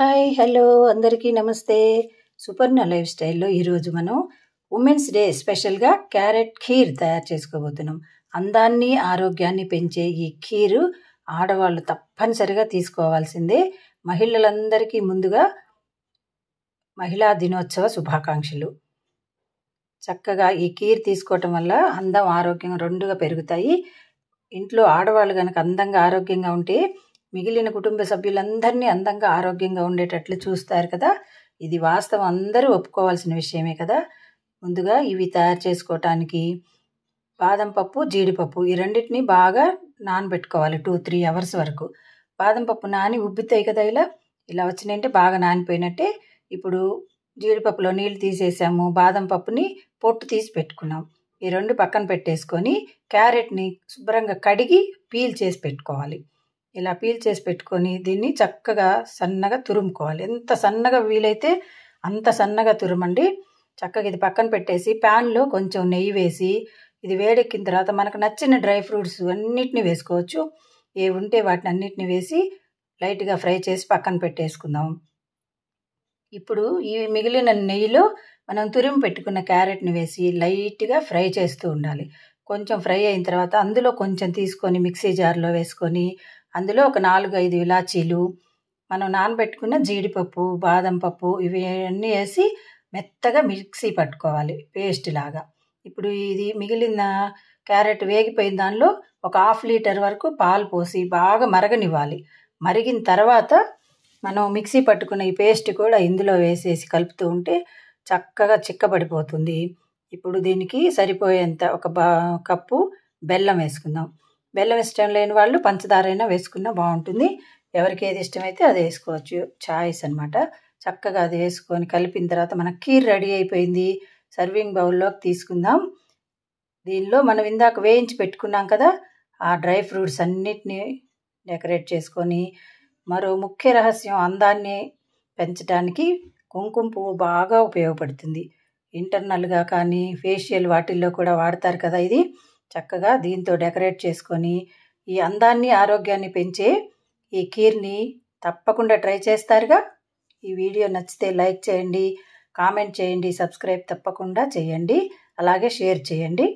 hi hello అందరికీ నమస్తే సుపర్ణ life స్టైల్లో ఈరోజు మనం ఉమెన్స్ డే స్పెషల్గా క్యారెట్ ఖీర్ తయారు చేసుకోబోతున్నాం అందాన్ని ఆరోగ్యాన్ని పెంచే ఈ ఖీరు ఆడవాళ్ళు తప్పనిసరిగా తీసుకోవాల్సిందే మహిళలందరికీ ముందుగా మహిళా దినోత్సవ శుభాకాంక్షలు చక్కగా ఈ ఖీర్ తీసుకోవటం వల్ల అందం ఆరోగ్యం రెండుగా పెరుగుతాయి ఇంట్లో ఆడవాళ్ళు కనుక అందంగా ఆరోగ్యంగా ఉంటే మిగిలిన కుటుంబ సభ్యులందరినీ అందంగా ఆరోగ్యంగా ఉండేటట్లు చూస్తారు కదా ఇది వాస్తవం అందరూ ఒప్పుకోవాల్సిన విషయమే కదా ముందుగా ఇవి తయారు చేసుకోవటానికి బాదం పప్పు జీడిపప్పు ఈ రెండింటినీ బాగా నానబెట్టుకోవాలి టూ త్రీ అవర్స్ వరకు బాదం పప్పు నాని ఉబ్బితాయి కదా ఇలా ఇలా వచ్చినాయంటే బాగా నానిపోయినట్టే ఇప్పుడు జీడిపప్పులో నీళ్ళు తీసేసాము బాదం పప్పుని పొట్టు తీసి పెట్టుకున్నాం ఈ రెండు పక్కన పెట్టేసుకొని క్యారెట్ని శుభ్రంగా కడిగి పీల్ చేసి పెట్టుకోవాలి ఇలా పీల్ చేసి పెట్టుకొని దీన్ని చక్కగా సన్నగా తురుముకోవాలి ఎంత సన్నగా వీలైతే అంత సన్నగా తురుమండి చక్కగా ఇది పక్కన పెట్టేసి ప్యాన్లో కొంచెం నెయ్యి వేసి ఇది వేడెక్కిన తర్వాత మనకు నచ్చిన డ్రై ఫ్రూట్స్ అన్నిటిని వేసుకోవచ్చు ఏ ఉంటే వాటిని అన్నిటిని వేసి లైట్గా ఫ్రై చేసి పక్కన పెట్టేసుకుందాం ఇప్పుడు ఈ మిగిలిన నెయ్యిలో మనం తురిమి పెట్టుకున్న క్యారెట్ని వేసి లైట్గా ఫ్రై చేస్తూ ఉండాలి కొంచెం ఫ్రై అయిన తర్వాత అందులో కొంచెం తీసుకొని మిక్సీ జార్లో వేసుకొని అందులో ఒక నాలుగు ఐదు ఇలాచీలు మనం నానబెట్టుకున్న జీడిపప్పు బాదం పప్పు ఇవన్నీ వేసి మెత్తగా మిక్సీ పట్టుకోవాలి పేస్ట్ లాగా ఇప్పుడు ఇది మిగిలిన క్యారెట్ వేగిపోయిన దానిలో ఒక హాఫ్ లీటర్ వరకు పాలు పోసి బాగా మరగనివ్వాలి మరిగిన తర్వాత మనం మిక్సీ పట్టుకున్న ఈ పేస్ట్ కూడా ఇందులో వేసేసి కలుపుతూ ఉంటే చక్కగా చిక్కబడిపోతుంది ఇప్పుడు దీనికి సరిపోయేంత ఒక బా కప్పు బెల్లం వేసుకుందాం బెల్లం ఇష్టం లేని వాళ్ళు పంచదార అయినా వేసుకున్నా బాగుంటుంది ఎవరికి ఏది ఇష్టమైతే అది వేసుకోవచ్చు చాయిస్ అనమాట చక్కగా అది వేసుకొని కలిపిన తర్వాత మన కీర్ రెడీ అయిపోయింది సర్వింగ్ బౌల్లోకి తీసుకుందాం దీనిలో మనం ఇందాక వేయించి పెట్టుకున్నాం కదా ఆ డ్రై ఫ్రూట్స్ అన్నిటినీ డెకరేట్ చేసుకొని మరో ముఖ్య రహస్యం అందాన్ని పెంచడానికి కుంకుమ పువ్వు బాగా ఉపయోగపడుతుంది ఇంటర్నల్గా కానీ ఫేషియల్ వాటిల్లో కూడా వాడతారు కదా ఇది చక్కగా దీంతో డెకరేట్ చేసుకొని ఈ అందాన్ని ఆరోగ్యాన్ని పెంచే ఈ కీర్ని తప్పకుండా ట్రై చేస్తారుగా ఈ వీడియో నచ్చితే లైక్ చేయండి కామెంట్ చేయండి సబ్స్క్రైబ్ తప్పకుండా చేయండి అలాగే షేర్ చేయండి